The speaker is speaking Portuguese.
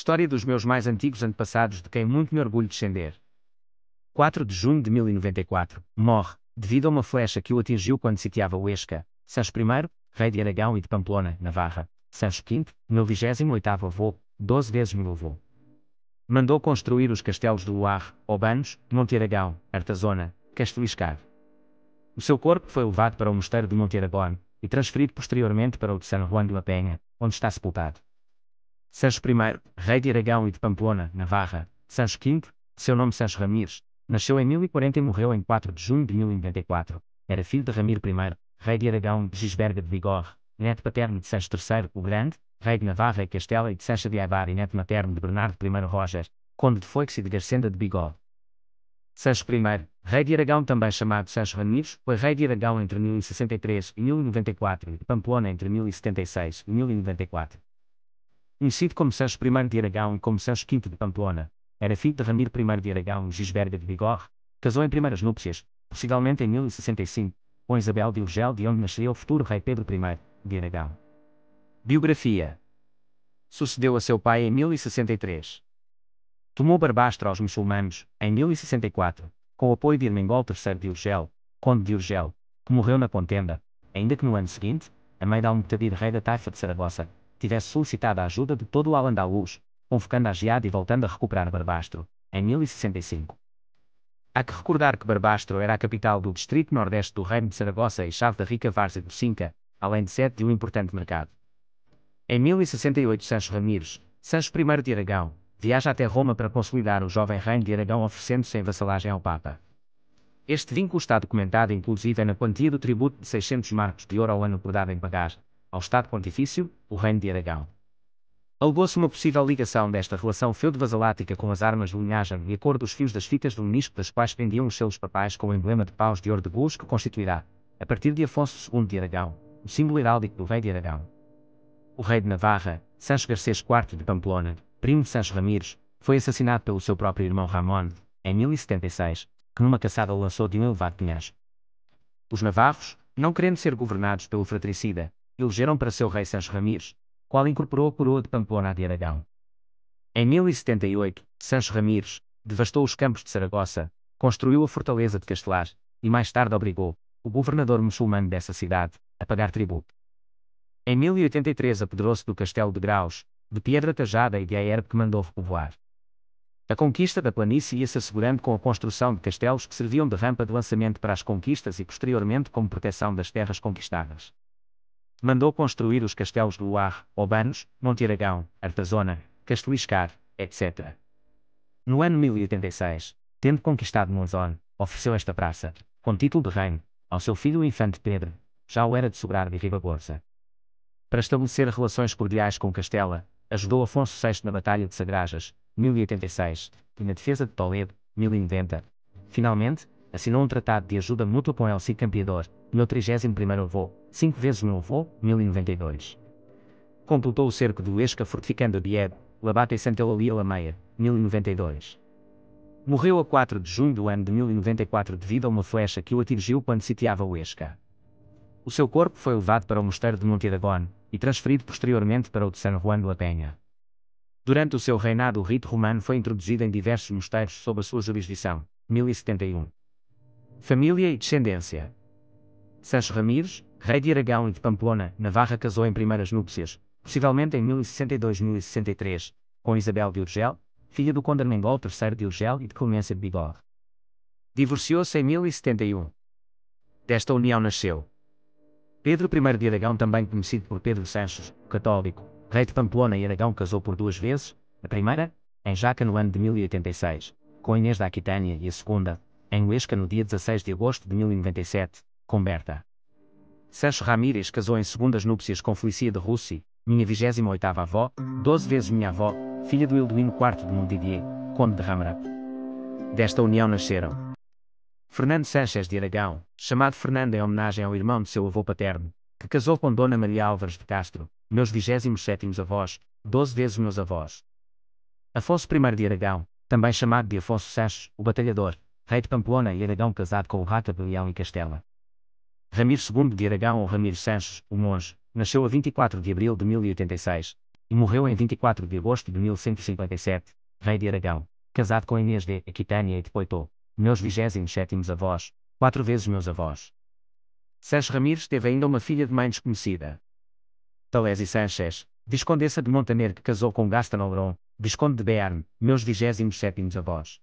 História dos meus mais antigos antepassados de quem muito me orgulho descender. 4 de junho de 1094, morre, devido a uma flecha que o atingiu quando sitiava Huesca, Sancho I, rei de Aragão e de Pamplona, Navarra, Sancho V, meu 28 avô, 12 vezes meu avô. Mandou construir os castelos de Luar, Obanos, Monte Aragão, Artazona, Casteliscar. O seu corpo foi levado para o mosteiro de Monte Aragão e transferido posteriormente para o de San Juan de la Penha, onde está sepultado. Sancho I, rei de Aragão e de Pamplona, Navarra, Sancho V, seu nome Sancho Ramires, nasceu em 1040 e morreu em 4 de junho de 1094. Era filho de Ramiro I, rei de Aragão e de Gisberga de Bigorre, neto paterno de Sancho III, o Grande, rei de Navarra e Castela e de Sancho de Aibar e neto materno de Bernardo I Roger, conde de Foix e de Garcenda de Bigorre. Sancho I, rei de Aragão também chamado Sancho Ramires, foi rei de Aragão entre 1063 e 1094 e de Pamplona entre 1076 e 1094. Incide como Sancho I de Aragão e como Sancho V de Pamplona. Era filho de Ramiro I de Aragão e Gisberga de Bigorre. Casou em primeiras núpcias, possivelmente em 1065, com Isabel de Urgel de onde nasceria o futuro rei Pedro I, de Aragão. Biografia Sucedeu a seu pai em 1063. Tomou Barbastra aos muçulmanos, em 1064, com o apoio de Irmengol III de Urgel, conde de Urgel, que morreu na contenda, ainda que no ano seguinte, a mãe de Almutadir rei da Taifa de Saragossa, tivesse solicitado a ajuda de todo o Al-Andalus, convocando a geada e voltando a recuperar Barbastro, em 1065. Há que recordar que Barbastro era a capital do distrito nordeste do reino de Saragossa e chave da rica várzea do Cinca, além de sede de um importante mercado. Em 1068 Sancho Ramírez, Sancho I de Aragão, viaja até Roma para consolidar o jovem reino de Aragão oferecendo-se em vassalagem ao Papa. Este vínculo está documentado inclusive na quantia do tributo de 600 marcos de ouro ao ano por dado em pagar, ao Estado Pontifício, o Reino de Aragão. Alegou-se uma possível ligação desta relação feudo-vasalática com as armas de linhagem e a cor dos fios das fitas do ministro das quais pendiam os selos papais com o emblema de paus de ouro de Bus que constituirá, a partir de Afonso II de Aragão, o símbolo heráldico do rei de Aragão. O rei de Navarra, Sancho Garcês IV de Pamplona, primo de Sancho Ramírez, foi assassinado pelo seu próprio irmão Ramón, em 1076, que numa caçada lançou de um elevado penhasco. Os navarros, não querendo ser governados pelo fratricida, elegeram para seu rei Sancho Ramires, qual incorporou a coroa de Pamplona a de Aragão. Em 1078, Sancho Ramires devastou os campos de Saragoça, construiu a fortaleza de Castelar, e mais tarde obrigou o governador muçulmano dessa cidade a pagar tributo. Em 1083 apedrou se do castelo de Graus, de pedra tajada e de aéreo que mandou repovoar. A conquista da planície ia-se assegurando com a construção de castelos que serviam de rampa de lançamento para as conquistas e posteriormente como proteção das terras conquistadas. Mandou construir os castelos do Luar, Obanos, Aragão, Artazona, Casteliscar, etc. No ano 1086, tendo conquistado Monzón, ofereceu esta praça, com título de reino, ao seu filho o infante Pedro, já o era de sobrar de Ribagorça. Para estabelecer relações cordiais com Castela, ajudou Afonso VI na Batalha de Sagrajas, 1086, e na defesa de Toledo, 1090. Finalmente, assinou um tratado de ajuda mútua com Elsie Campeador, meu 31 avô, cinco vezes meu avô, 1092. Completou o cerco do Esca fortificando Diego, Labata e Santa Eulalia Lameia, 1092. Morreu a 4 de junho do ano de 1094 devido a uma flecha que o atingiu quando sitiava o Esca. O seu corpo foi levado para o mosteiro de Monte Aragón, e transferido posteriormente para o de San Juan de la Peña. Durante o seu reinado o rito romano foi introduzido em diversos mosteiros sob a sua jurisdição, 1071. Família e descendência. Sancho Ramírez, rei de Aragão e de Pamplona, Navarra casou em primeiras núpcias, possivelmente em 1062-1063, com Isabel de Urgel, filha do conde Armengol III de Urgel e de Clemência de Bigorre. Divorciou-se em 1071. Desta união nasceu Pedro I de Aragão, também conhecido por Pedro Sanches, católico, rei de Pamplona e Aragão, casou por duas vezes, a primeira, em Jaca no ano de 1086, com Inês da Aquitânia e a segunda, em Huesca no dia 16 de agosto de 1097, com Berta. Sancho Ramírez casou em segundas núpcias com Felicia de Russi, minha 28ª avó, 12 vezes minha avó, filha do Ilduíno IV de Montdidier, conde de Ramarap. Desta união nasceram Fernando Sanches de Aragão, chamado Fernando em homenagem ao irmão de seu avô paterno, que casou com Dona Maria Álvares de Castro, meus 27 avós, 12 vezes meus avós. Afonso I de Aragão, também chamado de Afonso Sanches, o Batalhador, rei de Pamplona e Aragão casado com o Rata de Leão e Castela. Ramiro II de Aragão ou Ramiro Sanches, o monge, nasceu a 24 de abril de 1086 e morreu em 24 de agosto de 1157, rei de Aragão, casado com Inês de Aquitânia e de Poitou, meus 27 avós, quatro vezes meus avós. Sanches Ramires teve ainda uma filha de mãe desconhecida. Talesi Sanches, viscondessa de Montaner que casou com Gaston Auron, visconde de Bearn, meus 27 avós.